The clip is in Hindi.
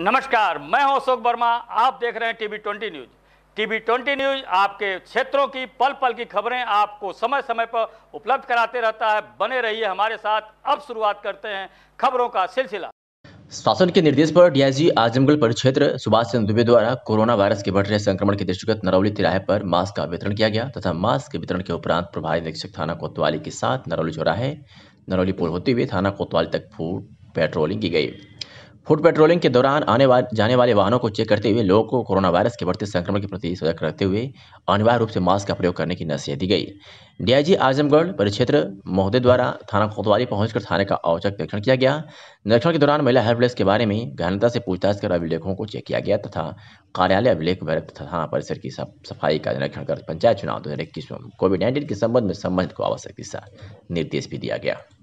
नमस्कार मैं हूं अशोक वर्मा आप देख रहे हैं TV twenty news TV twenty news आपके क्षेत्रों की पल पल की खबरें आपको समय समय पर उपलब्ध कराते रहता है बने रहिए हमारे साथ अब शुरुआत करते हैं खबरों का सिलसिला शासन के निर्देश पर डीआईजी आजमगढ़ परिक्षेत्र सुभाष चंद्र दुबे द्वारा कोरोना वायरस के बढ़ रहे संक्रमण के दृष्टिगत नरौली तिराहे पर मास्क का वितरण किया गया तथा मास्क के वितरण के उपरांत प्रभारी निरीक्षक थाना कोतवाली के साथ नरौली चौराहे नरौली पुल होते हुए थाना कोतवाली तक फूड पेट्रोलिंग की गई फूड पेट्रोलिंग के दौरान आने वा, जाने वाले वाहनों को चेक करते हुए लोगों को कोरोना वायरस के बढ़ते संक्रमण के प्रति सजग रखते हुए अनिवार्य रूप से मास्क का प्रयोग करने की नसीहत दी गई डीआईजी आजमगढ़ परिक्षेत्र महोदय द्वारा थाना कोतवाली पहुंचकर थाने का औचक निरीक्षण किया गया निरीक्षण के दौरान महिला हेल्पलेस के बारे में गहनता से पूछताछ कर अभिलेखों को चेक किया गया तथा कार्यालय अभिलेख वर्ग तथा थाना परिसर की सफाई का निरीक्षण कर पंचायत चुनाव दो हजार इक्कीस में कोविड नाइन्टीन के संबंध में संबंधित को आवश्यक दिशा निर्देश भी दिया गया